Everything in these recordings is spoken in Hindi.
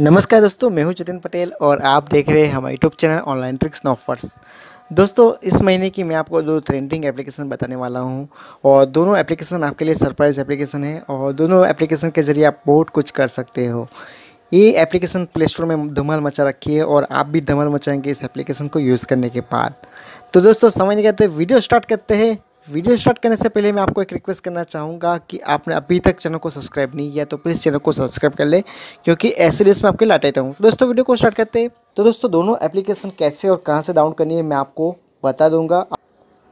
नमस्कार दोस्तों मैं हूं जतिन पटेल और आप देख रहे हैं हमारे यूट्यूब चैनल ऑनलाइन ट्रिक्स नॉफर्स दोस्तों इस महीने की मैं आपको दो ट्रेंडिंग एप्लीकेशन बताने वाला हूं और दोनों एप्लीकेशन आपके लिए सरप्राइज एप्लीकेशन है और दोनों एप्लीकेशन के ज़रिए आप बहुत कुछ कर सकते हो ये एप्लीकेशन प्ले स्टोर में धमाल मचा रखी है और आप भी धमाल मचाएंगे इस एप्लीकेशन को यूज़ करने के बाद तो दोस्तों समझ नहीं करते वीडियो स्टार्ट करते हैं वीडियो स्टार्ट करने से पहले मैं आपको एक रिक्वेस्ट करना चाहूँगा कि आपने अभी तक चैनल को सब्सक्राइब नहीं किया तो प्लीज़ चैनल को सब्सक्राइब कर ले क्योंकि ऐसे डेज में आपके लाटे हूँ दोस्तों वीडियो को स्टार्ट करते हैं तो दोस्तों दोनों एप्लीकेशन कैसे और कहाँ से डाउनलोड करनी है मैं आपको बता दूँगा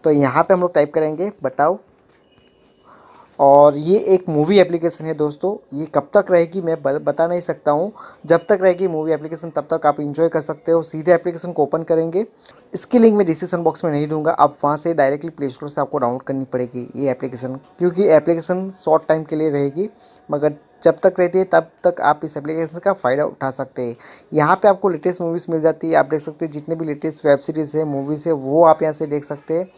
तो यहाँ पर हम लोग टाइप करेंगे बताओ और ये एक मूवी एप्लीकेशन है दोस्तों ये कब तक रहेगी मैं बता नहीं सकता हूँ जब तक रहेगी मूवी एप्लीकेशन तब तक आप इन्जॉय कर सकते हो सीधे एप्लीकेशन को ओपन करेंगे इसकी लिंक मैं डिस्क्रिप्शन बॉक्स में नहीं दूंगा आप वहाँ से डायरेक्टली प्ले स्टोर से आपको डाउनलोड करनी पड़ेगी ये एप्लीकेशन क्योंकि एप्लीकेशन शॉर्ट टाइम के लिए रहेगी मगर जब तक रहती है तब तक आप इस एप्लीकेशन का फ़ायदा उठा सकते हैं यहाँ पे आपको लेटेस्ट मूवीज़ मिल जाती है आप देख सकते हैं जितने भी लेटेस्ट वेब सीरीज़ है मूवीज़ है वो आप यहाँ से देख सकते हैं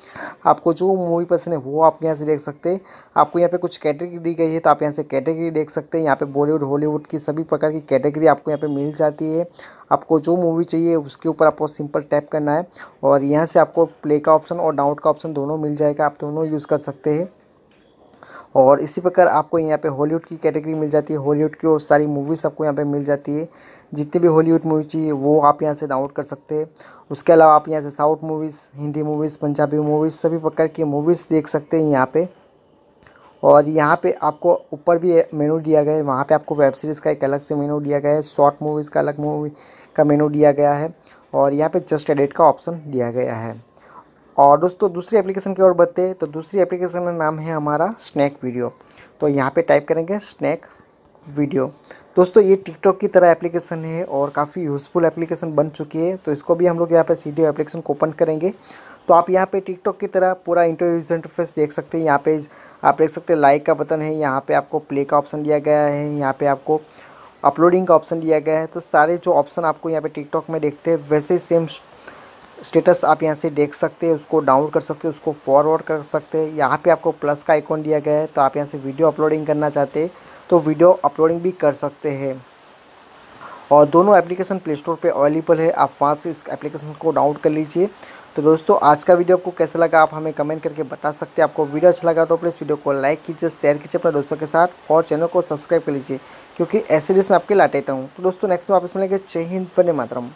आपको जो मूवी पसंद है वो आप यहाँ से देख सकते हैं आपको यहाँ पर कुछ कैटेगरी दी गई है तो आप यहाँ से कैटेगरी देख सकते हैं यहाँ पर बॉलीवुड हॉलीवुड की सभी प्रकार की कैटेगरी आपको यहाँ पर मिल जाती है आपको जो मूवी चाहिए उसके ऊपर आपको सिंपल टैप करना है और यहाँ से आपको प्ले का ऑप्शन और डाउनलोड का ऑप्शन दोनों मिल जाएगा आप दोनों यूज़ कर सकते हैं और इसी प्रकार आपको यहाँ पे हॉलीवुड की कैटेगरी मिल जाती है हॉलीवुड की सारी मूवीज़ आपको यहाँ पे मिल जाती है जितनी भी हॉलीवुड मूवी चाहिए वो आप यहाँ से डाउनलोड कर सकते हैं उसके अलावा आप यहाँ से south movies Hindi movies Punjabi movies सभी प्रकार की मूवीज़ देख सकते हैं यहाँ पर और यहाँ पे आपको ऊपर भी मेनू दिया गया है वहाँ पे आपको वेब सीरीज़ का एक अलग से मेनू दिया गया है शॉर्ट मूवीज़ का अलग मूवी का मेनू दिया गया है और यहाँ पे जस्ट एडिट का ऑप्शन दिया गया है और दोस्तों दूसरी एप्लीकेशन की ओर बढ़ते हैं तो दूसरी एप्लीकेशन का नाम है हमारा स्नैक वीडियो तो यहाँ पे टाइप करेंगे स्नैक वीडियो दोस्तों ये टिकटॉक की तरह एप्लीकेशन है और काफ़ी यूज़फुल एप्लीकेशन बन चुकी है तो इसको भी हम लोग यहाँ पे सीधे एप्लीकेशन को ओपन करेंगे तो आप यहाँ पे टिकटॉक की तरह पूरा इंटरव्यूज इंटरफेस देख सकते हैं यहाँ पे आप देख सकते हैं लाइक का बटन है यहाँ पे आपको प्ले का ऑप्शन दिया गया है यहाँ पे आपको अपलोडिंग का ऑप्शन दिया गया है तो सारे जो ऑप्शन आपको यहाँ पे टिकटॉक में देखते हैं वैसे सेम स्टेटस आप यहाँ से देख सकते हैं उसको डाउनलोड कर सकते हैं उसको फॉरवर्ड कर सकते हैं यहाँ पे आपको प्लस का आइकॉन दिया गया है तो आप यहाँ से वीडियो अपलोडिंग करना चाहते हैं तो वीडियो अपलोडिंग भी कर सकते हैं और दोनों एप्लीकेशन प्ले स्टोर पर अवेलेबल है आप वहाँ से इस एप्लीकेशन को डाउनलोड कर लीजिए तो दोस्तों आज का वीडियो आपको कैसा लगा आप हमें कमेंट करके बता सकते हैं आपको वीडियो अच्छा लगा तो प्लीज़ वीडियो को लाइक कीजिए शेयर कीजिए अपने दोस्तों के साथ और चैनल को सब्सक्राइब कर लीजिए क्योंकि ऐसे डिस मैं आपके लाटेता हूँ तो दोस्तों नेक्स्ट में वापस मिलेंगे जय हिंद फने मातरम